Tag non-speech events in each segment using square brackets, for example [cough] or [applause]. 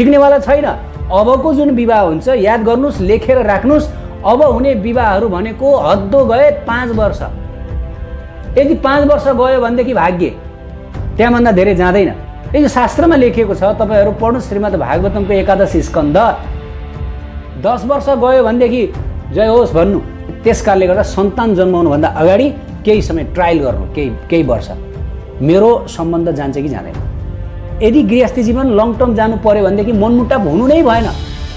टिक्नेवाला छैन अबको जुन विवाह हुन्छ याद गर्नुहोस् लेखेर राख्नुहोस् अब हुने विवाहहरू भनेको हद्दो गए पाँच वर्ष यदि पाँच वर्ष गयो भनेदेखि भाग्य त्यहाँभन्दा धेरै जाँदैन यदि शास्त्रमा लेखिएको छ तपाईँहरू पढ्नु श्रीमद् भागवतमको एकादश स्कन्द दस वर्ष गयो भनेदेखि जय होस् भन्नु त्यस कारणले गर्दा सन्तान जन्माउनुभन्दा अगाडि केही समय ट्रायल गर्नु केही केही वर्ष मेरो सम्बन्ध जान्छ कि जाँदैन यदि गृहस्थी जीवन लङ टर्म जानु पऱ्यो भनेदेखि मनमुटाप हुनु नै भएन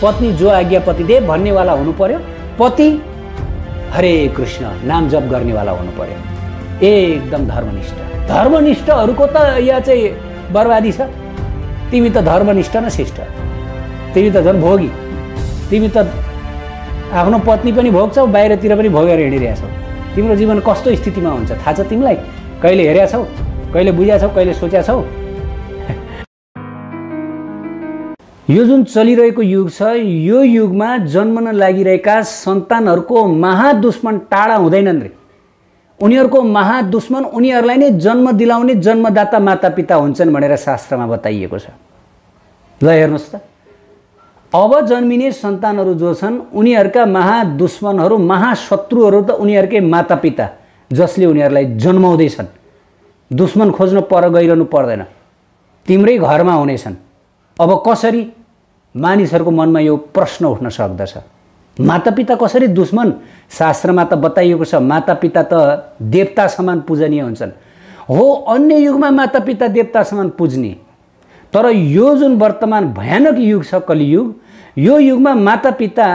पत्नी जो आज्ञा पतिदेव भन्नेवाला हुनु पऱ्यो पति हरे कृष्ण नाम जप गर्नेवाला हुनु पऱ्यो एकदम धर्मनिष्ठ धर्मनिष्ठहरूको त यहाँ चाहिँ बर्बादी छ तिमी त धर्मनिष्ठ न शिष्ट तिमी त झन् भोगी तिमी त आफ्नो पत्नी पनि भोग्छौ बाहिरतिर पनि भोगेर हिँडिरहेछौ तिम्रो जीवन कस्तो स्थितिमा हुन्छ थाहा छ तिमीलाई कहिले हेरेका छौ कहिले बुझाएको छौ कहिले सोच्या छौ यो जुन चलिरहेको युग छ यो युगमा जन्मन लागिरहेका सन्तानहरूको महादुश्मन टाढा हुँदैनन् रे उनीहरूको महादुश्मन उनीहरूलाई नै जन्म दिलाउने जन्मदाता मातापिता हुन्छन् भनेर शास्त्रमा बताइएको छ ल हेर्नुहोस् त अब जन्मिने सन्तानहरू जो छन् उनीहरूका महादुश्मनहरू महाशत्रुहरू त उनीहरूकै मातापिता जसले उनीहरूलाई जन्माउँदैछन् दुश्मन खोज्न पर गइरहनु पर्दैन तिम्रै घरमा हुनेछन् अब कसरी मानिसहरूको मनमा यो प्रश्न उठ्न सक्दछ मातापिता कसरी दुश्मन शास्त्रमा त बताइएको छ मातापिता त देवता समान पूजनीय हुन्छन् हो अन्य युगमा मातापिता देवता समान पुज्ने तर यो जुन वर्तमान भयानक युग छ कलियुग यो युगमा मातापिता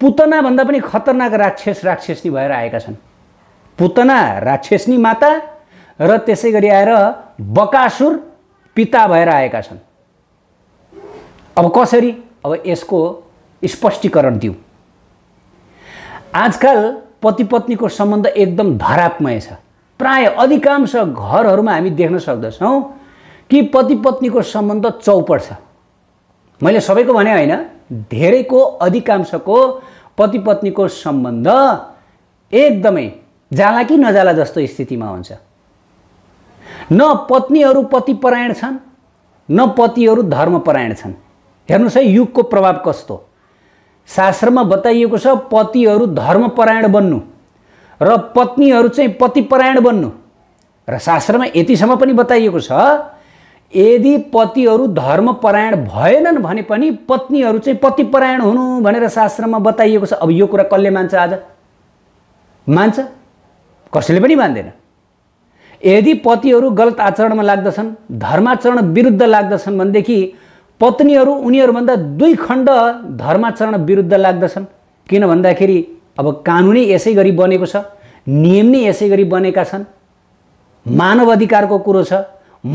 पुतनाभन्दा पनि खतरनाक राक्षस राक्षसनी भएर आएका छन् पुतना राक्षसनी माता र त्यसै गरी आएर बकासुर पिता भएर आएका छन् अब कसरी अब यसको स्पष्टीकरण दिउँ आजकल पति पत्नीको सम्बन्ध एकदम धरापमय छ प्राय अधिकांश घरहरूमा हामी देख्न सक्दछौँ कि पति पत्नीको सम्बन्ध चौपट छ मैले सबैको भने होइन धेरैको अधिकांशको पति पत्नीको सम्बन्ध एकदमै जाला कि नजाला जस्तो स्थितिमा हुन्छ न पत्नीहरू पतिपरायण छन् न पतिहरू धर्मपरायण छन् हेर्नुहोस् है युगको प्रभाव कस्तो शास्त्रमा बताइएको छ पतिहरू धर्मपरायण बन्नु र पत्नीहरू चाहिँ पतिपरायण बन्नु र शास्त्रमा यतिसम्म पनि बताइएको छ यदि पतिहरू धर्मपरायण भएनन् भने पनि पत्नीहरू चाहिँ पतिपरायण हुनु भनेर शास्त्रमा बताइएको छ अब यो कुरा कसले मान्छ आज मान्छ कसैले पनि मान्दैन यदि पतिहरू गलत आचरणमा लाग्दछन् धर्माचरण विरुद्ध लाग्दछन् भनेदेखि पत्नीहरू उनीहरूभन्दा दुई खण्ड धर्माचरण विरुद्ध लाग्दछन् किन भन्दाखेरि अब कानुनै यसै गरी बनेको छ नियम नै यसै गरी बनेका छन् मानव अधिकारको कुरो छ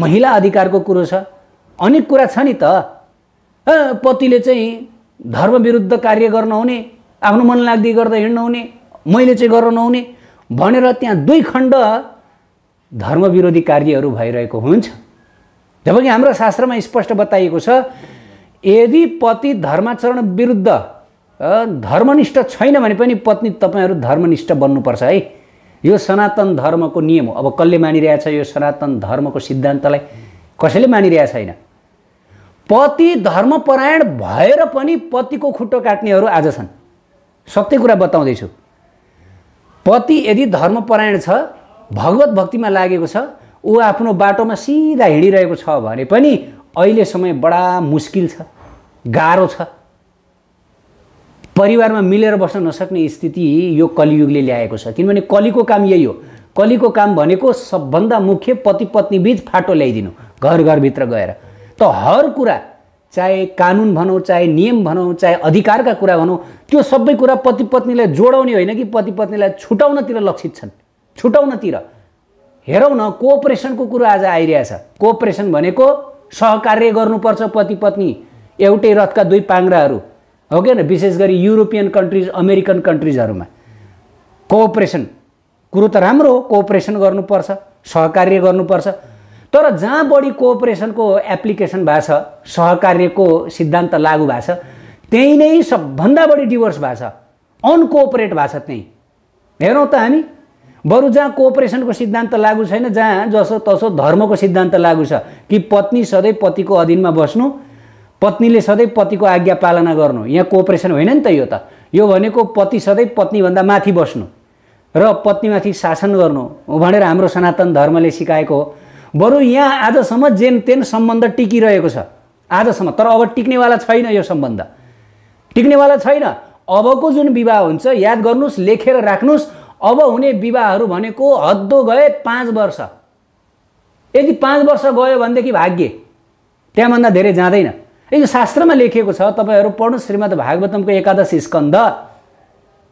महिला अधिकारको कुरो छ अनेक कुरा छ नि त पतिले चाहिँ धर्म विरुद्ध कार्य गर्न हुने आफ्नो मन लाग्दै गर्दा हिँड्न हुने मैले चाहिँ गर्न नहुने भनेर त्यहाँ दुई खण्ड धर्मविरोधी कार्यहरू भइरहेको हुन्छ जब जबकि हाम्रो शास्त्रमा स्पष्ट बताइएको छ यदि पति धर्माचरण विरुद्ध धर्मनिष्ठ छैन भने पनि पत्नी तपाईँहरू धर्मनिष्ठ बन्नुपर्छ है यो सनातन धर्मको नियम हो अब कसले मानिरहेछ यो सनातन धर्मको सिद्धान्तलाई कसैले मानिरहेको छैन पति धर्मपरायण भएर पनि पतिको खुट्टो काट्नेहरू आज छन् सत्य कुरा बताउँदैछु पति यदि धर्मपरायण छ भगवत भक्तिमा लागेको छ ऊ आफ्नो बाटोमा सिधा हिँडिरहेको छ भने पनि अहिले समय बडा मुस्किल छ गाह्रो छ परिवारमा मिलेर बस्न नसक्ने स्थिति यो कलियुगले ल्याएको छ किनभने कलीको काम यही हो कलीको काम भनेको सबभन्दा मुख्य पति पत्नी बिच फाटो ल्याइदिनु घर घरभित्र गएर त हर कुरा चाहे कानुन भनौँ चाहे नियम भनौँ चाहे अधिकारका कुरा भनौँ त्यो सबै कुरा पति पत्नीलाई जोडाउने होइन कि पति पत्नीलाई छुटाउनतिर लक्षित छन् छुटाउनतिर हेरौँ न कोअपरेसनको कुरो आज आइरहेछ कोअपरेसन भनेको सहकार्य गर्नुपर्छ पति पत्नी एउटै रथका दुई पाङ्राहरू हो कि विशेष गरी युरोपियन कन्ट्रिज अमेरिकन कन्ट्रिजहरूमा कोअपरेसन कुरो त राम्रो हो कोअपरेसन गर्नुपर्छ सहकार्य गर्नुपर्छ तर जहाँ बढी कोअपरेसनको एप्लिकेसन भएको छ सहकार्यको सिद्धान्त लागू भएको छ त्यहीँ नै सबभन्दा बढी डिभोर्स भएको छ अनकोअपरेट भएको छ त्यहीँ हेरौँ त हामी बरु जहाँ कोअपरेसनको सिद्धान्त लागु छैन जहाँ जसो तसो धर्मको सिद्धान्त लागु छ कि पत्नी सधैँ पतिको अधीनमा बस्नु पत्नीले सधैँ पतिको आज्ञा पालना गर्नु यहाँ कोअपरेसन होइन नि त यो त यो भनेको पति सधैँ पत्नीभन्दा माथि बस्नु र पत्नीमाथि शासन गर्नु भनेर हाम्रो सनातन धर्मले सिकाएको हो बरु यहाँ आजसम्म जेन तेन सम्बन्ध टिकिरहेको छ आजसम्म तर अब टिक्नेवाला छैन यो सम्बन्ध टिक्नेवाला छैन अबको जुन विवाह हुन्छ याद गर्नुहोस् लेखेर राख्नुहोस् अब हुने विवाहहरू भनेको हद्दो गए पाँच वर्ष यदि पाँच वर्ष गयो भनेदेखि भाग्य त्यहाँभन्दा धेरै जाँदैन यो शास्त्रमा लेखिएको छ तपाईँहरू पढ्नु श्रीमद् भागवतमको एकादश स्कन्द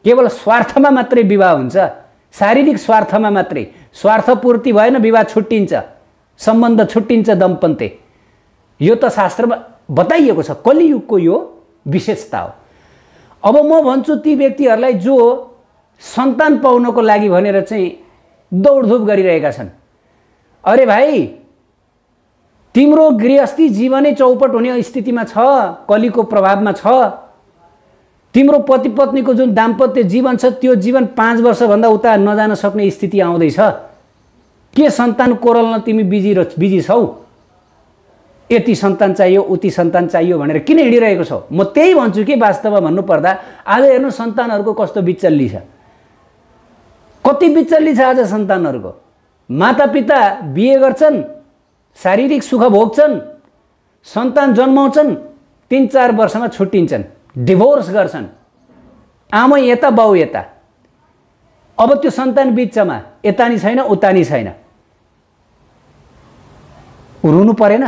केवल स्वार्थमा मात्रै विवाह हुन्छ शारीरिक स्वार्थमा मात्रै स्वार्थपूर्ति भएन विवाह छुट्टिन्छ सम्बन्ध छुट्टिन्छ दम्पन्ते यो त शास्त्रमा बताइएको छ कलियुगको यो विशेषता हो अब म भन्छु ती व्यक्तिहरूलाई जो सन्तान पाउनको लागि भनेर चाहिँ दौडधुप गरिरहेका छन् अरे भाइ तिम्रो गृहस्थी जीवनै चौपट हुने स्थितिमा छ कलिको प्रभावमा छ तिम्रो पति पत्नीको जुन दाम्पत्य जीवन छ त्यो जीवन पाँच वर्षभन्दा उता नजान सक्ने स्थिति आउँदैछ के सन्तान कोरलमा तिमी बिजी र बिजी छौ यति सन्तान चाहियो उति सन्तान चाहियो भनेर किन हिँडिरहेको छौ म त्यही भन्छु कि वास्तवमा भन्नुपर्दा आज हेर्नु सन्तानहरूको कस्तो बिचल्ली छ कति बिचल्ली छ आज सन्तानहरूको मातापिता बिहे गर्छन् शारीरिक सुख भोग्छन् सन्तान जन्माउँछन् तिन चार वर्षमा छुट्टिन्छन् डिभोर्स गर्छन् आमा यता बाउ यता अब त्यो सन्तान बिचमा यता नि छैन उता नि छैन रुनु परेन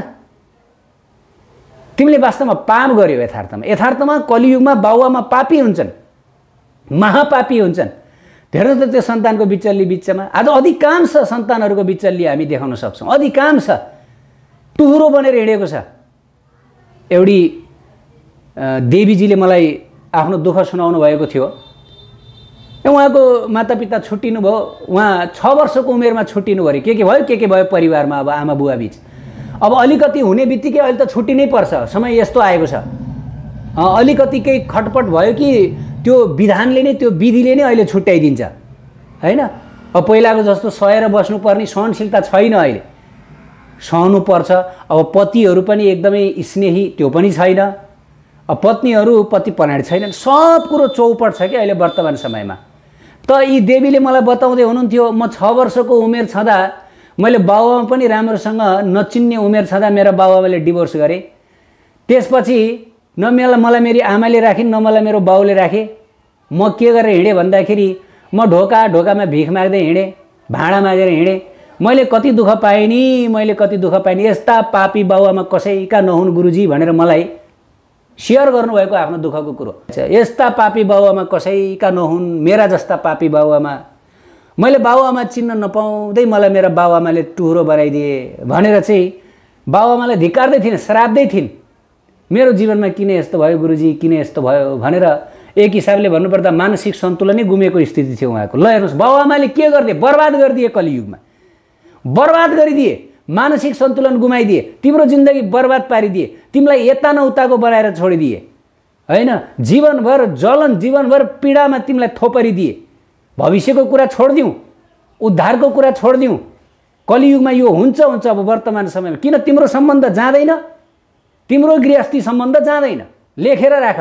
तिमीले वास्तवमा पाप गर्यो यथार्थमा यथार्थमा कलियुगमा बाउआमा पापी हुन्छन् महापापी हुन्छन् धेरै त त्यो सन्तानको बिचल्ली बिचमा आज अधिकांश सन्तानहरूको बिचल्ली हामी देखाउन सक्छौँ अधिकांश टुहुरो बनेर हिँडेको छ एउटी देवीजीले मलाई आफ्नो दुःख सुनाउनु भएको थियो उहाँको मातापिता छुट्टिनु भयो उहाँ छ वर्षको उमेरमा छुट्टिनु भयो के के भयो के के भयो परिवारमा अब आमा बुवा बिच अब अलिकति हुने बित्तिकै अहिले त छुट्टिनै पर्छ समय यस्तो आएको छ अलिकति केही खटपट भयो कि त्यो विधानले नै त्यो विधिले नै अहिले छुट्याइदिन्छ होइन अब पहिलाको जस्तो सहेर बस्नुपर्ने सहनशीलता छैन अहिले सहनु पर्छ अब पतिहरू पनि एकदमै स्नेही त्यो पनि छैन अब पत्नीहरू पति पनाड छैनन् सब कुरो चौपट छ कि अहिले वर्तमान समयमा त यी देवीले मलाई बताउँदै हुनुहुन्थ्यो म छ वर्षको उमेर छँदा मैले बाबुआमा पनि राम्रोसँग नचिन्ने उमेर छँदा मेरो बाबुआमाले डिभोर्स गरेँ त्यसपछि न मेला मलाई मेरी आमाले राखे न मलाई मेरो बाउले राखे म के गरेर हिँडेँ भन्दाखेरि म ढोका ढोकामा भिख माग्दै हिँडेँ भाँडा मागेर हिँडेँ मैले कति दुःख पाएँ नि मैले कति दुःख पाएँ नि यस्ता पापी बाउआमा कसैका नहुन् गुरुजी भनेर मलाई सेयर गर्नुभएको आफ्नो दुःखको कुरो यस्ता पापी बाउआमा कसैका नहुन् मेरा जस्ता पापी बाउआमा मैले बाउआमा चिन्न नपाउँदै मलाई मेरा बाउआमाले टुरो बनाइदिए भनेर चाहिँ बाबुआमालाई धिक्कार्दै थिइन् श्राप्दै थिइन् मेरो जीवनमा किन यस्तो भयो गुरुजी किन यस्तो भयो भनेर एक हिसाबले भन्नुपर्दा मानसिक सन्तुलनै गुमेको स्थिति थियो उहाँको ल हेर्नुहोस् बाबुआमाले के गरिदिए बर्बाद गरिदिए कलियुगमा बर्बाद गरिदिए मानसिक सन्तुलन गुमाइदिए तिम्रो जिन्दगी बर्बाद पारिदिए तिमीलाई यता न उताको बनाएर छोडिदिए होइन जीवनभर जलन जीवनभर पीडामा तिमीलाई थोपरिदिए भविष्यको कुरा छोडिदिउँ उद्धारको कुरा छोडिदिउँ कलियुगमा यो हुन्छ हुन्छ अब वर्तमान समयमा किन तिम्रो सम्बन्ध जाँदैन तिम्रो गृहस्थी सम्बन्ध जाँदैन लेखेर राख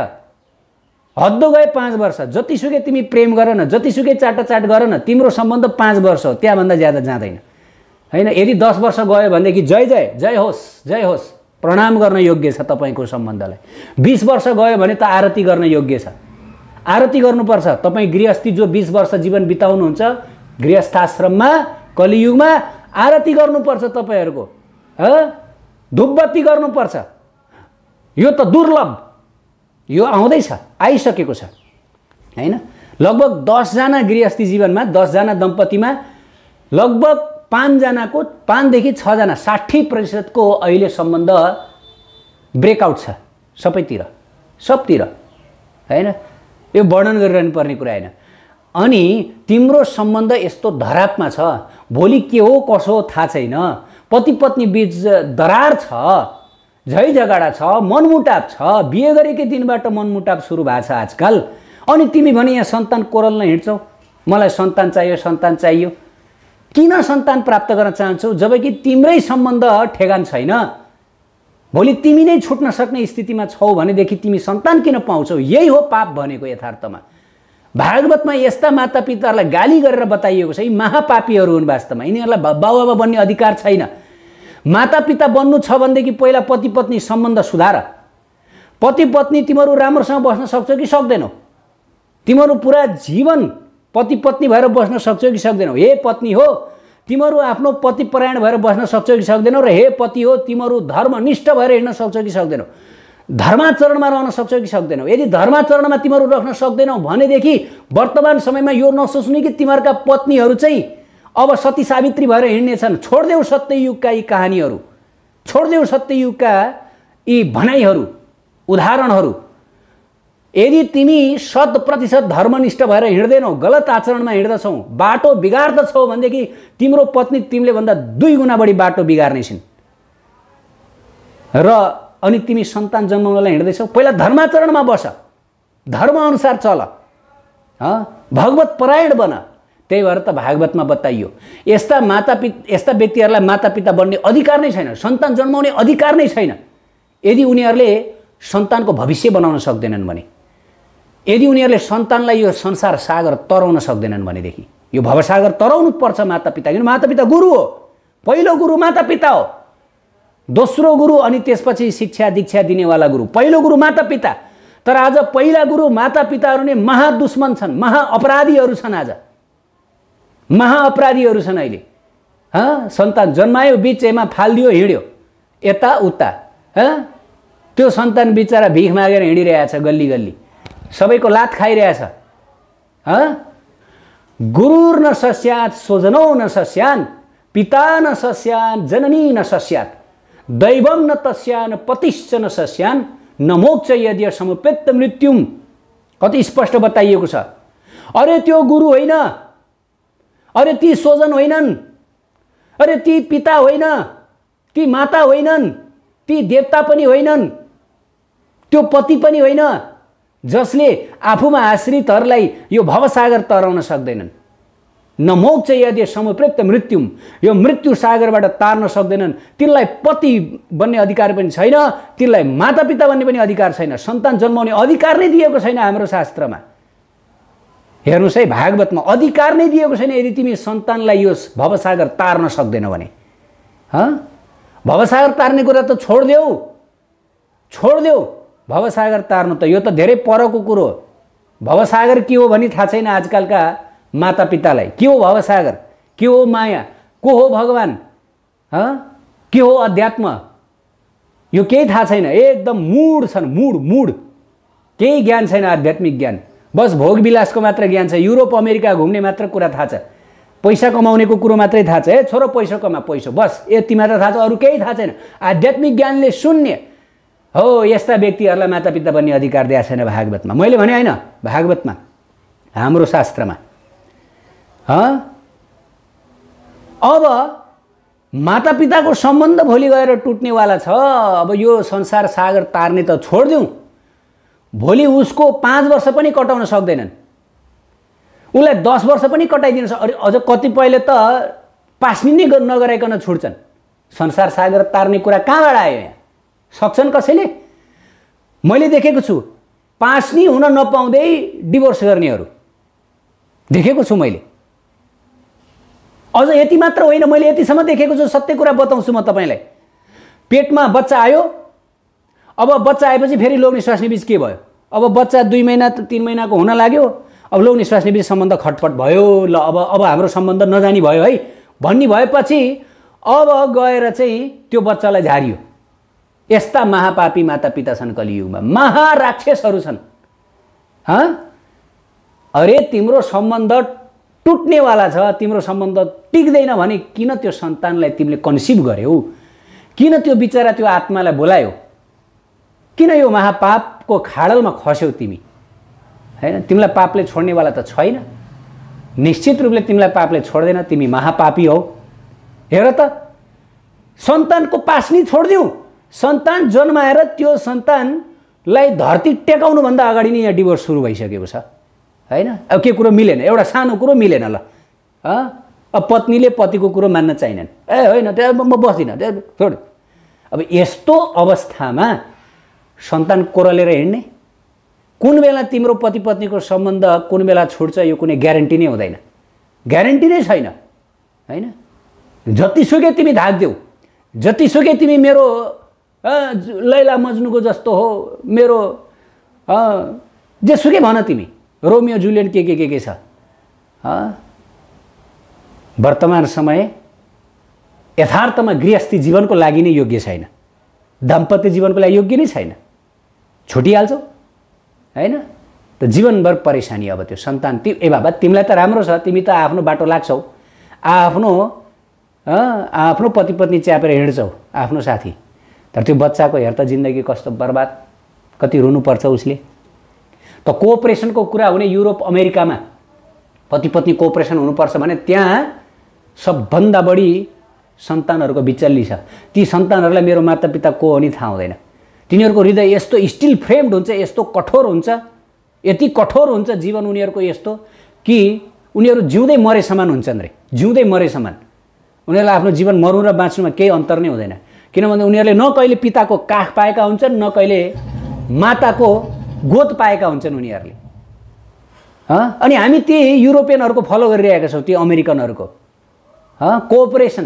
हद्दो गए पाँच वर्ष जतिसुकै तिमी प्रेम गर न जतिसुकै चाटाचाट गर न तिम्रो सम्बन्ध पाँच वर्ष हो त्यहाँभन्दा ज्यादा जाँदैन होइन यदि दस वर्ष गयो भनेदेखि जय जय जय होस् जय होस् प्रणाम गर्न योग्य छ तपाईँको सम्बन्धलाई बिस वर्ष गयो भने त आरती गर्न योग्य छ आरती गर्नुपर्छ तपाईँ गृहस्थी जो बिस वर्ष जीवन बिताउनुहुन्छ गृहस्थाश्रममा कलियुगमा आरती गर्नुपर्छ तपाईँहरूको धुपबत्ती गर्नुपर्छ यो त दुर्लभ यो आउँदैछ आइसकेको छ होइन लगभग दसजना गृहस्थी जीवनमा दसजना दम्पतिमा लगभग पाँचजनाको पाँचदेखि छजना साठी प्रतिशतको अहिले सम्बन्ध ब्रेकआउट छ सबैतिर सबतिर होइन यो वर्णन गरिरहनु पर्ने कुरा होइन अनि तिम्रो सम्बन्ध यस्तो धरापमा छ भोलि के हो कसो हो थाहा छैन पति पत्नी बिच दरार छ झै झगडा छ मनमुटाप छ बिहे गरेकै दिनबाट मनमुटाप सुरु भएको छ आजकल अनि तिमी भने यहाँ सन्तान नै हिँड्छौ मलाई सन्तान चाहियो सन्तान चाहियो किन सन्तान प्राप्त गर्न चाहन्छौ जबकि तिम्रै सम्बन्ध ठेगान छैन भोलि तिमी नै छुट्न सक्ने स्थितिमा छौ भनेदेखि तिमी सन्तान किन पाउँछौ यही हो पाप भनेको यथार्थमा भागवतमा यस्ता मातापिताहरूलाई गाली गरेर बताइएको छ यी महापापीहरू हुन् वास्तवमा यिनीहरूलाई बाबुआमा बन्ने अधिकार छैन मातापिता बन्नु छ भनेदेखि पहिला पति पत्नी सम्बन्ध सुधार पति पत्नी तिमीहरू राम्रोसँग बस्न सक्छौ कि सक्दैनौ तिमीहरू पुरा जीवन पति पत्नी भएर बस्न सक्छौ कि सक्दैनौ हे पत्नी हो तिमीहरू आफ्नो पतिपरायण भएर बस्न सक्छौ कि सक्दैनौ र हे पति हो तिमीहरू धर्मनिष्ठ भएर हिँड्न सक्छौ कि सक्दैनौ धर्माचरणमा रहन सक्छौ कि सक्दैनौ यदि धर्माचरणमा तिमीहरू रख्न सक्दैनौ भनेदेखि वर्तमान समयमा यो नसोच्नु कि तिमीहरूका पत्नीहरू चाहिँ अब सती सावित्री भएर हिँड्नेछन् छोडिदेऊ सत्ययुगका यी कहानीहरू छोडिदेऊ सत्ययुगका यी भनाइहरू उदाहरणहरू यदि तिमी शत प्रतिशत धर्मनिष्ठ भएर हिँड्दैनौ गलत आचरणमा हिँड्दछौ बाटो बिगार्दछौ भनेदेखि तिम्रो पत्नी तिमीले भन्दा दुई गुणा बढी बाटो बिगार्ने छिन् र अनि तिमी सन्तान जन्माउनलाई हिँड्दैछौ पहिला धर्माचरणमा बस धर्मअनुसार चल भगवत परायण बन त्यही भएर त भागवतमा बताइयो यस्ता माता पि यस्ता व्यक्तिहरूलाई मातापिता बन्ने अधिकार नै छैन सन्तान जन्माउने अधिकार नै छैन यदि उनीहरूले सन्तानको भविष्य बनाउन सक्दैनन् भने यदि उनीहरूले सन्तानलाई यो संसार सागर तराउन सक्दैनन् भनेदेखि यो भवसागर तराउनु पर्छ मातापिता किन मातापिता गुरु हो पहिलो गुरु मातापिता हो दोस्रो गुरु अनि त्यसपछि शिक्षा दीक्षा दिनेवाला गुरु पहिलो गुरु मातापिता तर आज पहिला गुरु मातापिताहरू नै महादुश्मन छन् महाअपराधीहरू छन् आज महाअपराधीहरू छन् अहिले हँ सन्तान जन्मायो बिचमा फालिदियो हिँड्यो यता उता हँ त्यो सन्तान बिचरा भिख मागेर हिँडिरहेछ गल्ली गल्ली सबैको लात खाइरहेछ हँ गुरु न सस्यात सोजनौ न सस्यान पिता न सस्यान जननी न सस्यात दैवम न तस्यान पतिश्च न सस्यान न मोक्ष यदि समुपेत मृत्युम कति स्पष्ट बताइएको छ अरे त्यो गुरु होइन अरे ती सोजन होइनन् अरे ती पिता होइन ती माता होइनन् ती देवता पनि होइनन् त्यो पति पनि होइन जसले आफूमा आश्रितहरूलाई यो भवसागर तराउन सक्दैनन् न मोक्ष यदि समुप्रयुक्त मृत्यु यो मृत्यु सागरबाट तार्न सक्दैनन् तिनलाई पति बन्ने अधिकार पनि छैन तिनलाई मातापिता बन्ने पनि अधिकार छैन सन्तान जन्माउने अधिकार नै दिएको छैन हाम्रो शास्त्रमा हेर्नुहोस् है भागवतमा अधिकार नै दिएको छैन यदि तिमी सन्तानलाई यो भवसागर तार्न सक्दैनौ भने भवसागर तार्ने कुरा त छोडिदेऊ छोडिदेऊ भवसागर तार्नु त यो त धेरै परको कुरो हो भवसागर के हो भनी थाहा छैन आजकलका मातापितालाई के हो भवसागर के हो माया को हो भगवान् के हो अध्यात्म यो केही थाहा छैन एकदम मुड छन् मुड मुड केही ज्ञान छैन आध्यात्मिक ज्ञान बस भोग विलासको मात्र ज्ञान छ युरोप अमेरिका घुम्ने मात्र कुरा थाहा छ पैसा कमाउनेको कुरो मात्रै थाहा छ है छोरो पैसा कमा पैसो बस यति मात्र थाहा छ अरू केही थाहा छैन आध्यात्मिक ज्ञानले शून्य हो यस्ता व्यक्तिहरूलाई मातापिता बन्ने अधिकार दिएको छैन भागवतमा मैले भने होइन भागवतमा हाम्रो शास्त्रमा अब मातापिताको सम्बन्ध भोलि गएर टुट्नेवाला छ अब यो संसार सागर तार्ने त छोडिदिउँ भोलि उसको पाँच वर्ष पनि कटाउन सक्दैनन् उसलाई दस वर्ष पनि कटाइदिन सक्छ अझ कतिपयले त पास्नी नै नगराइकन छुट्छन् संसार सागर तार्ने कुरा कहाँबाट आयो यहाँ सक्छन् कसैले मैले देखेको छु पासनी हुन नपाउँदै डिभोर्स गर्नेहरू देखेको छु मैले अझ यति मात्र होइन मैले यतिसम्म देखेको छु सत्य कुरा बताउँछु म तपाईँलाई पेटमा बच्चा आयो अब बच्चा आएपछि फेरि लोग्ने स्वास्नी बिच के भयो अब बच्चा दुई महिना तिन महिनाको हुन लाग्यो अब लोग्ने स्वास्नी बिच सम्बन्ध खटपट भयो ल अब अब हाम्रो सम्बन्ध नजानी भयो है भन्ने भएपछि अब गएर चाहिँ त्यो बच्चालाई झारियो यस्ता महापापी मातापिता छन् कलियुगमा महाराक्षसहरू छन् अरे तिम्रो सम्बन्ध टुट्नेवाला छ तिम्रो सम्बन्ध टिक्दैन भने किन त्यो सन्तानलाई तिमीले कन्सिभ गर्यौ किन त्यो बिचरा त्यो आत्मालाई बोलायो किन यो महापापको खाडलमा खस्यौ तिमी होइन तिमीलाई पापले छोड्नेवाला त छैन निश्चित रूपले तिमीलाई पापले छोड्दैन तिमी महापापी हौ हेर त सन्तानको पास्नी छोडिदिउँ सन्तान जन्माएर त्यो सन्तानलाई धरती टेकाउनुभन्दा अगाडि नै यहाँ डिभोर्स सुरु भइसकेको छ होइन अब के कुरो मिलेन एउटा सानो कुरो मिलेन ल अब पत्नीले पतिको कुरो मान्न चाहिनन् ए होइन त्यहाँ म बस्दिनँ छोड अब यस्तो अवस्थामा सन्तान कोरलेर हिँड्ने कुन बेला तिम्रो पति पत्नीको सम्बन्ध कुन बेला छुट्छ यो कुनै ग्यारेन्टी नै हुँदैन ग्यारेन्टी नै छैन होइन जतिसुकै तिमी धाक देऊ जतिसुकै तिमी मेरो लैला मज्नुको जस्तो हो मेरो जेसुकै भन तिमी रोमियो जुलियन के के के के छ वर्तमान समय यथार्थमा गृहस्थी जीवनको लागि नै योग्य छैन दाम्पत्य जीवनको लागि योग्य नै छैन छुटिहाल्छौ होइन त जीवनभर परेसानी अब त्यो सन्तान ती ए बाबा तिमीलाई त राम्रो छ तिमी त आफ्नो बाटो लाग्छौ आआफ्नो आफ्नो पति पत्नी च्यापेर हिँड्छौ आफ्नो साथी तर त्यो बच्चाको हेर त जिन्दगी कस्तो बर्बाद कति रुनुपर्छ उसले त कोअपरेसनको कुरा हुने युरोप अमेरिकामा पति पत्नी कोअपरेसन हुनुपर्छ भने त्यहाँ सबभन्दा बढी सन्तानहरूको बिचल्ली छ ती सन्तानहरूलाई मेरो मातापिता को हो नि थाहा हुँदैन तिनीहरूको हृदय यस्तो स्टिल फ्रेम्ड हुन्छ यस्तो कठोर हुन्छ यति कठोर हुन्छ जीवन उनीहरूको यस्तो कि उनीहरू जिउँदै मरे समान हुन्छन् रे जिउँदै मरे समान उनीहरूलाई आफ्नो जीवन मर्नु र बाँच्नुमा केही अन्तर नै हुँदैन किनभने उनीहरूले न कहिले पिताको काख पाएका हुन्छन् न कहिले माताको गोत पाएका हुन्छन् उनीहरूले अनि हामी त्यही युरोपियनहरूको फलो गरिरहेका छौँ ती अमेरिकनहरूको कोअपरेसन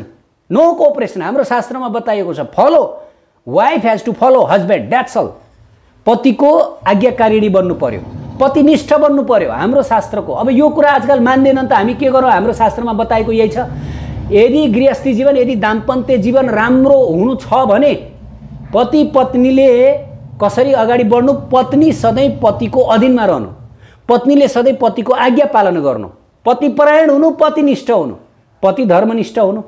नो कोअपरेसन हाम्रो शास्त्रमा बताइएको छ follow wife has to follow husband that's all पतिको आज्ञाकारिणी बन्नु पर्यो पतिनिष्ठ बन्नु पर्यो हाम्रो शास्त्रको अब यो कुरा आजकल मान्दैनन् त हामी के गरौँ हाम्रो शास्त्रमा बताएको यही छ यदि गृहस्थी जीवन यदि दाम्पत्य जीवन राम्रो हुनु छ भने पति पत्नीले कसरी अगाडि बढ्नु पत्नी सधैँ पतिको अधीनमा रहनु पत्नीले सधैँ पतिको आज्ञा पालन गर्नु पतिपरायण हुनु पतिनिष्ठ हुनु पति धर्मनिष्ठ हुनु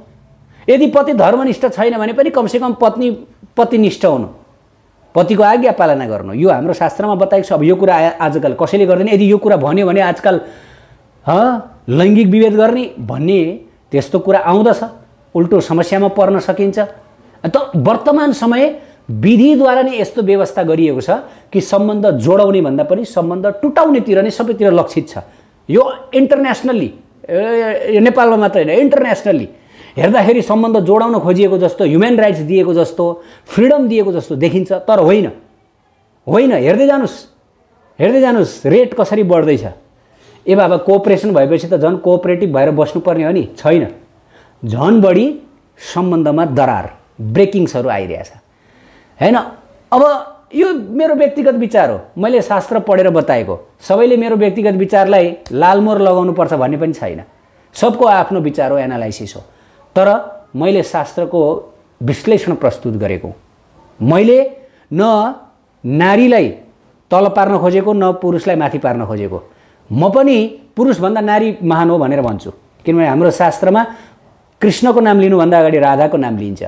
यदि पति धर्मनिष्ठ छैन भने पनि कमसेकम पत्नी पतिनिष्ठ हुनु पतिको आज्ञा पालना गर्नु यो हाम्रो शास्त्रमा बताएको छ अब यो कुरा आजकल कसैले गर्दैन यदि यो कुरा भन्यो भने आजकल लैङ्गिक विभेद गर्ने भन्ने त्यस्तो कुरा आउँदछ उल्टो समस्यामा पर्न सकिन्छ त वर्तमान समय विधिद्वारा नै यस्तो व्यवस्था गरिएको छ कि सम्बन्ध जोडाउने भन्दा पनि सम्बन्ध टुटाउनेतिर नै सबैतिर लक्षित छ यो इन्टरनेसनल्ली नेपालमा मात्र होइन इन्टरनेसनल्ली हेर्दाखेरि सम्बन्ध जोडाउन खोजिएको जस्तो ह्युमेन राइट्स दिएको जस्तो फ्रिडम दिएको जस्तो देखिन्छ तर होइन होइन हेर्दै जानुहोस् हेर्दै जानुहोस् रेट कसरी बढ्दैछ ए बाबा कोअपरेसन भएपछि त झन् कोअपरेटिभ भएर बस्नुपर्ने हो नि छैन झन् बढी सम्बन्धमा दरार ब्रेकिङ्सहरू आइरहेछ होइन अब यो मेरो व्यक्तिगत विचार हो मैले शास्त्र पढेर बताएको सबैले मेरो व्यक्तिगत विचारलाई लालमोर लगाउनुपर्छ भन्ने पनि छैन सबको आफ्नो विचार हो एनालाइसिस हो तर मैले शास्त्रको विश्लेषण प्रस्तुत गरेको मैले न नारीलाई तल पार्न खोजेको न पुरुषलाई माथि पार्न खोजेको म पनि पुरुषभन्दा नारी महान हो भनेर भन्छु किनभने हाम्रो शास्त्रमा कृष्णको नाम लिनुभन्दा अगाडि राधाको नाम लिइन्छ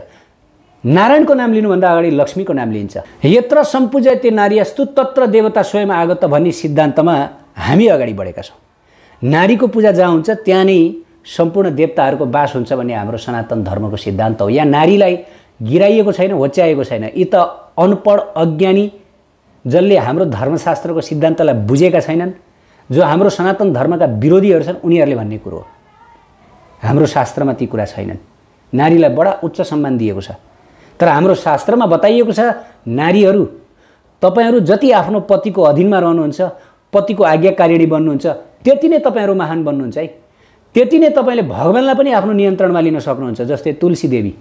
नारायणको नाम लिनुभन्दा अगाडि लक्ष्मीको नाम लिइन्छ यत्र सम्पूजा त्यो नारी अस्तु तत्र देवता स्वयं आगत भन्ने सिद्धान्तमा हामी अगाडि बढेका छौँ नारीको पूजा जहाँ हुन्छ त्यहाँ नै सम्पूर्ण देवताहरूको बास हुन्छ भन्ने हाम्रो सनातन धर्मको सिद्धान्त हो या नारीलाई गिराइएको छैन होच्याएको छैन यी त अनपढ अज्ञानी जसले हाम्रो धर्मशास्त्रको सिद्धान्तलाई बुझेका छैनन् जो हाम्रो सनातन धर्मका विरोधीहरू छन् उनीहरूले भन्ने कुरो हो हाम्रो शास्त्रमा ती कुरा छैनन् नारीलाई बडा उच्च सम्मान दिएको छ तर हाम्रो शास्त्रमा बताइएको छ नारीहरू तपाईँहरू जति आफ्नो पतिको अधीनमा रहनुहुन्छ पतिको आज्ञाकारिणी बन्नुहुन्छ त्यति नै तपाईँहरू महान बन्नुहुन्छ है त्यति नै तपाईँले भगवान्लाई पनि आफ्नो नियन्त्रणमा लिन सक्नुहुन्छ जस्तै तुलसी देवी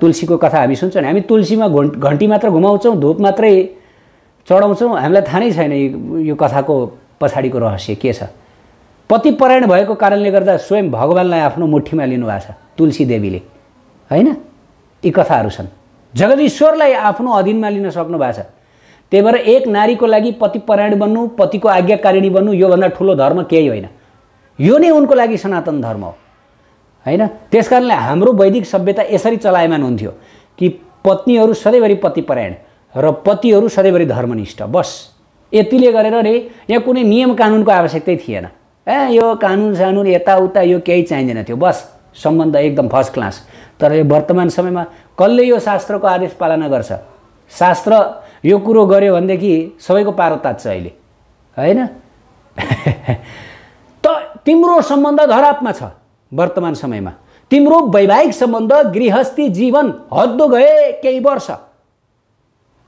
तुलसीको कथा हामी सुन्छौँ हामी तुलसीमा घन्टी घन्टी मात्र घुमाउँछौँ धुप मात्रै चढाउँछौँ हामीलाई थाहा नै छैन यो कथाको पछाडिको रहस्य के छ पतिपरायण भएको कारणले गर्दा स्वयं भगवान्लाई आफ्नो मुठीमा लिनुभएको छ तुलसी देवीले होइन यी कथाहरू छन् जगदीश्वरलाई आफ्नो अधीनमा लिन सक्नु भएको छ त्यही भएर एक नारीको लागि पतिपरायण बन्नु पतिको आज्ञाकारिणी बन्नु योभन्दा ठुलो धर्म केही होइन यो नै उनको लागि सनातन धर्म हो होइन त्यस कारणले हाम्रो वैदिक सभ्यता यसरी चलायमान हुन्थ्यो कि पत्नीहरू सधैँभरि पतिपरायण र पतिहरू सधैँभरि धर्मनिष्ठ बस यतिले गरेर रे यहाँ कुनै नियम कानुनको आवश्यकतै थिएन ए यो कानुन सानुन यताउता यो केही चाहिँदैन थियो बस सम्बन्ध एकदम फर्स्ट क्लास तर यो वर्तमान समयमा कसले यो शास्त्रको आदेश पालना गर्छ शास्त्र यो कुरो गऱ्यो भनेदेखि सबैको पारो तात्छ अहिले होइन [laughs] तिम्रो सम्बन्ध धरापमा छ वर्तमान समयमा तिम्रो वैवाहिक सम्बन्ध गृहस्थी जीवन हद्दो गए केही वर्ष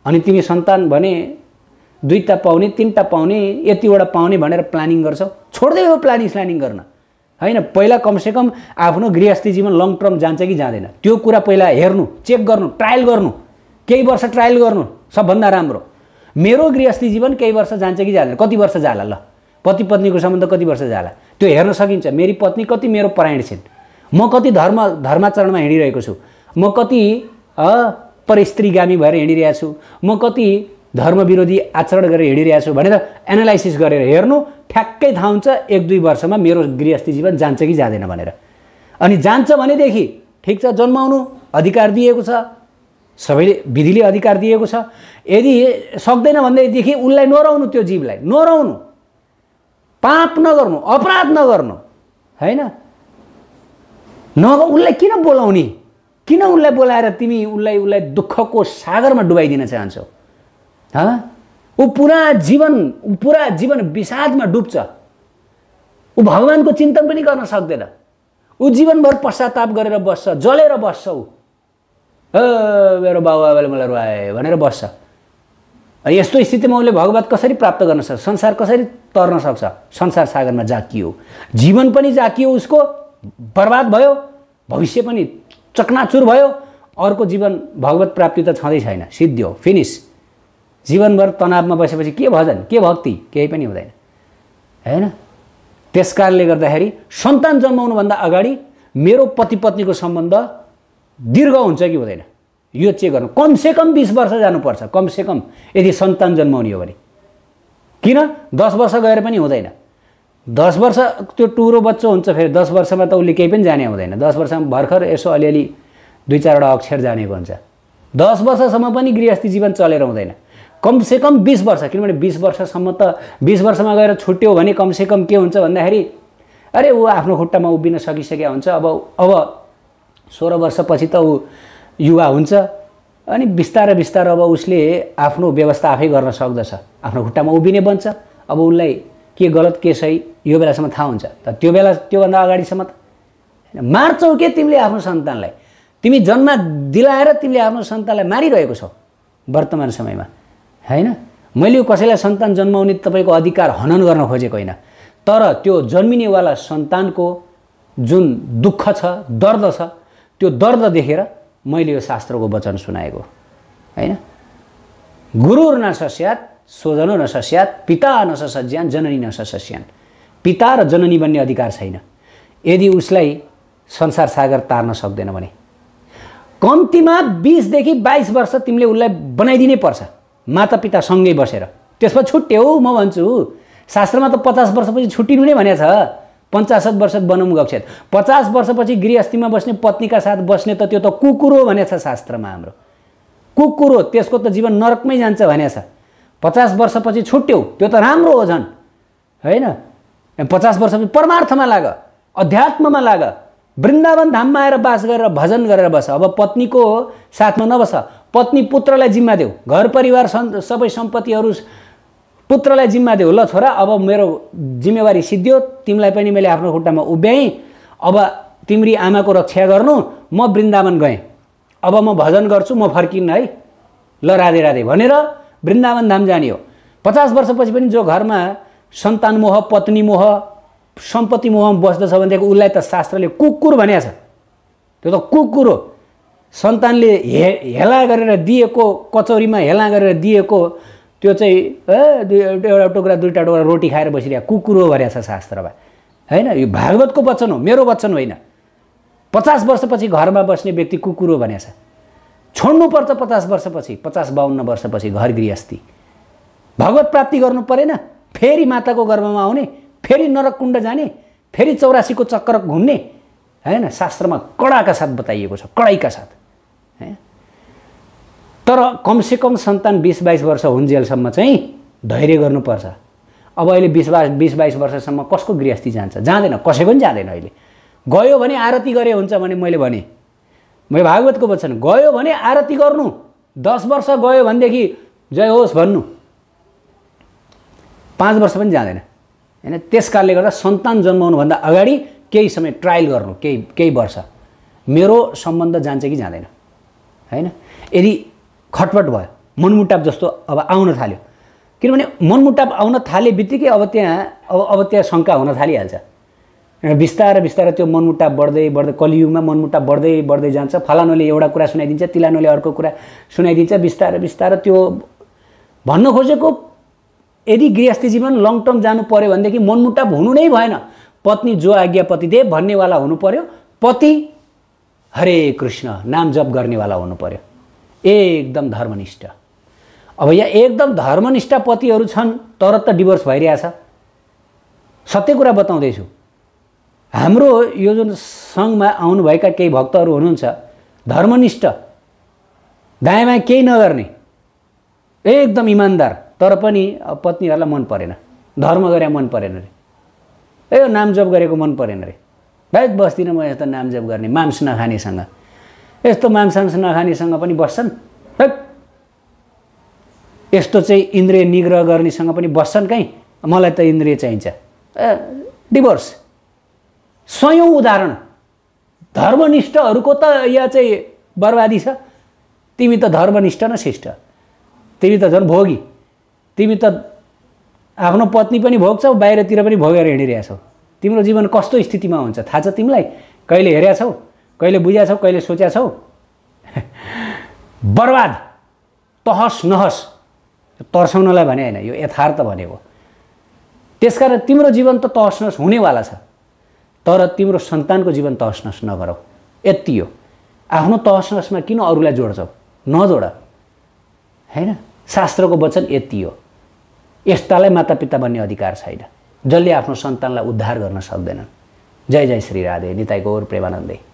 अनि तिमी सन्तान भने दुईवटा पाउने तिनवटा पाउने यतिवटा पाउने भनेर प्लानिङ गर्छौ छोड्दै हो प्लानिङ स्लानिङ गर्न होइन पहिला कमसेकम आफ्नो गृहस्थी जीवन लङ टर्म जान्छ कि जाँदैन त्यो कुरा पहिला हेर्नु चेक गर्नु ट्रायल गर्नु केही वर्ष ट्रायल गर्नु सबभन्दा राम्रो मेरो गृहस्थी जीवन केही वर्ष जान्छ कि जाँदैन कति वर्ष जाला ल पति पत्नीको सम्बन्ध कति वर्ष जाला त्यो हेर्न सकिन्छ मेरी पत्नी कति मेरो परायण छिन् म कति धर्म धर्माचरणमा हिँडिरहेको छु म कति परिस्त्रीगामी भएर हिँडिरहेको छु म कति धर्मविरोधी आचरण गरेर हिँडिरहेको छु भनेर एनालाइसिस गरेर हेर्नु ठ्याक्कै थाहा हुन्छ एक दुई वर्षमा मेरो गृहस्थी जीवन जान्छ कि जाँदैन भनेर अनि जान्छ भनेदेखि ठिक छ जन्माउनु अधिकार दिएको छ सबैले विधिले अधिकार दिएको छ यदि सक्दैन भनेदेखि उसलाई नराउनु त्यो जीवलाई नराउनु पाप नगर्नु अपराध नगर्नु होइन न उसलाई किन बोलाउने किन उसलाई बोलाएर तिमी उसलाई उसलाई दुःखको सागरमा डुबाइदिन चाहन्छौ ह ऊ पुरा जीवन ऊ पुरा जीवन विषादमा डुब्छ ऊ भगवान्को चिन्तन पनि गर्न सक्दैन ऊ जीवनभर पश्चाताप गरेर बस्छ जलेर बस्छ ऊ मेरो बाबुआबाले मलाई रुवाए भनेर बस्छ यस्तो स्थितिमा उसले भगवत कसरी प्राप्त गर्न सक्छ संसार कसरी तर्न सक्छ संसार सागरमा जाकियो जीवन पनि जाकियो उसको बर्बाद भयो भविष्य पनि चकनाचुर भयो अर्को जीवन भगवत प्राप्ति त छँदै छैन सिद्धि हो फिनिस जीवनभर तनावमा बसेपछि के भजन के भक्ति केही पनि हुँदैन होइन त्यस कारणले गर्दाखेरि सन्तान जन्माउनुभन्दा अगाडि मेरो पति पत्नीको सम्बन्ध दीर्घ हुन्छ कि हुँदैन यो चेक गर्नु कमसेकम बिस वर्ष जानुपर्छ कमसेकम यदि सन्तान जन्माउने हो भने किन दस वर्ष गएर पनि हुँदैन दस वर्ष त्यो टुरो बच्चो हुन्छ फेरि दस वर्षमा त उसले केही पनि जाने हुँदैन दस वर्षमा भर्खर यसो अलिअलि दुई चारवटा अक्षर जानेको हुन्छ दस वर्षसम्म पनि गृहस्थी जीवन चलेर हुँदैन कमसेकम बिस वर्ष किनभने बिस वर्षसम्म त बिस वर्षमा गएर छुट्यो भने कमसेकम के हुन्छ भन्दाखेरि अरे ऊ आफ्नो खुट्टामा उभिन सकिसकेका हुन्छ अब अब सोह्र वर्षपछि त ऊ युवा हुन्छ अनि बिस्तारै बिस्तारै अब उसले आफ्नो व्यवस्था आफै गर्न सक्दछ आफ्नो खुट्टामा उभिने बन्छ अब उसलाई के गलत के सही यो बेलासम्म थाहा हुन्छ त त्यो बेला त्योभन्दा अगाडिसम्म त मार्छौ के तिमीले आफ्नो सन्तानलाई तिमी जन्म दिलाएर तिमीले आफ्नो सन्तानलाई मारिरहेको छौ वर्तमान समयमा होइन मैले कसैलाई सन्तान जन्माउने तपाईँको अधिकार हनन गर्न खोजेको होइन तर त्यो जन्मिनेवाला सन्तानको जुन दुःख छ दर्द छ त्यो दर्द देखेर मैले यो शास्त्रको वचन सुनाएको होइन गुरु न सस्यात सोधनु न सस्यात पिता न सस्यान जननी न सस्यान पिता र जननी बन्ने अधिकार छैन यदि उसलाई संसार सागर तार्न सक्दैन भने कम्तीमा बिसदेखि बाइस वर्ष तिमीले उसलाई बनाइदिनै पर्छ मातापिता सँगै बसेर त्यसमा छुट्यौ म भन्छु शास्त्रमा त पचास वर्षपछि छुट्टिनु नै भनेको छ पञ्चासत वर्ष गक्षेत पचास वर्षपछि गृहस्थीमा बस्ने पत्नीका साथ बस्ने त त्यो त कुकुरो भनेछ शास्त्रमा हाम्रो कुकुरो त्यसको त जीवन नरकमै जान्छ भनेछ पचास वर्षपछि छुट्यौ त्यो त राम्रो हो झन् होइन पचास वर्षपछि परमार्थमा लाग अध्यात्ममा लाग वृन्दावन धाममा आएर बास गरेर भजन गरेर बस अब पत्नीको साथमा नबस पत्नी पुत्रलाई जिम्मा देऊ घर परिवार सबै सम्पत्तिहरू पुत्रलाई जिम्मा दियो ल छोरा अब मेरो जिम्मेवारी सिद्धियो तिमीलाई पनि मैले आफ्नो खुट्टामा उभ्याएँ अब तिम्री आमाको रक्षा गर्नु म वृन्दावन गएँ अब म भजन गर्छु म फर्किन्न है ल राधे राधे भनेर वृन्दावन धाम जाने हो पचास वर्षपछि पनि जो घरमा सन्तान मोह पत्नी मोह सम्पत्ति मोहमा बस्दछ भनेदेखि उसलाई त शास्त्रले कुकुर भनेको छ त्यो त कुकुर हो सन्तानले हे हेला गरेर दिएको कचौरीमा हेला गरेर दिएको त्यो चाहिँ दुई एउटा टुक्रा दुईवटा टुक्रा रोटी खाएर बसिरहेको कुकुरो भनेको छ शास्त्रमा होइन यो भागवतको वचन हो मेरो वचन होइन पचास वर्षपछि घरमा बस्ने व्यक्ति कुकुरो भनेको छ छोड्नुपर्छ पचास वर्षपछि पचास बाहन्न वर्षपछि घर गृहस्थी भगवत प्राप्ति गर्नु परेन फेरि माताको गर्भमा आउने फेरि नरक कुण्ड जाने फेरि चौरासीको चक्कर घुम्ने होइन शास्त्रमा कडाका साथ बताइएको छ कडाइका साथ है तर कमसेकम सन्तान बिस बाइस वर्ष हुन्जेलसम्म चाहिँ धैर्य गर्नुपर्छ अब अहिले बिस बा बिस बाइस वर्षसम्म कसको गृहस्थी जान्छ जाँदैन कसै पनि जाँदैन अहिले गयो भने आरती गरे हुन्छ भने मैले भने मैले भागवतको वचन गयो भने आरती गर्नु दस वर्ष गयो भनेदेखि जय होस् भन्नु पाँच वर्ष पनि जाँदैन होइन त्यस कारणले गर्दा सन्तान जन्माउनुभन्दा अगाडि केही समय ट्रायल गर्नु केही केही वर्ष मेरो सम्बन्ध जान्छ कि जाँदैन होइन यदि खटपट भयो मनमुटाप जस्तो अब आउन थाल्यो किनभने मनमुटाप आउन थाले बित्तिकै अब त्यहाँ अब अब त्यहाँ शङ्का हुन थालिहाल्छ बिस्तारै बिस्तारै त्यो मनमुटाप बढ्दै बढ्दै कलियुगमा मनमुटाप बढ्दै बढ्दै जान्छ फलानुले एउटा कुरा सुनाइदिन्छ तिलानुले अर्को कुरा सुनाइदिन्छ बिस्तारै बिस्तारै त्यो भन्न खोजेको यदि गृहस्थी जीवन लङ टर्म जानु पऱ्यो भनेदेखि मनमुटाप हुनु नै भएन पत्नी जो आज्ञा पति दे भन्नेवाला हुनु पऱ्यो पति हरे कृष्ण नाम जप गर्नेवाला हुनु पऱ्यो एकदम धर्मनिष्ठ अब यहाँ एकदम धर्मनिष्ठ पतिहरू छन् तर त डिभोर्स भइरहेछ सत्य कुरा बताउँदैछु हाम्रो यो जुन सङ्घमा आउनुभएका केही भक्तहरू हुनुहुन्छ धर्मनिष्ठ दायाँमा केही नगर्ने एकदम इमान्दार तर पनि पत्नीहरूलाई मन परेन धर्म गरे मन परेन अरे ए नामजप गरेको मन परेन अरे भाइ बस्दिनँ म यस्तो नामजप गर्ने मांस नखानेसँग यस्तो मांसांस नखानेसँग पनि बस्छन् यस्तो चाहिँ इन्द्रिय निग्रह गर्नेसँग पनि बस्छन् कहीँ मलाई त इन्द्रिय चाहिन्छ डिभोर्स स्वयं उदाहरण धर्मनिष्ठहरूको त यहाँ चाहिँ बर्बादी छ तिमी त धर्मनिष्ठ न शिष्ट तिमी त झन् भोगी तिमी त आफ्नो पत्नी पनि भोग्छौ बाहिरतिर पनि भोगेर हिँडिरहेछौ तिम्रो जीवन कस्तो स्थितिमा हुन्छ थाहा छ तिमीलाई कहिले हेरेछौ कहिले बुझ्या छौ कहिले सोच्या छौ [laughs] बर्बाद तहस नहस तर्साउनलाई भने होइन यो यथार्थ भनेको त्यसकारण तिम्रो जीवन त तहस नहस हुनेवाला छ तर तिम्रो सन्तानको जीवन तहस नहस नगरौ यति हो आफ्नो तहस नहसमा किन अरूलाई जोड्छौ नजोड होइन शास्त्रको वचन यति हो यस्तालाई मातापिता बन्ने अधिकार छैन जसले आफ्नो सन्तानलाई उद्धार गर्न सक्दैनन् जय जय श्री राधे निताई गौर प्रेमानन्दे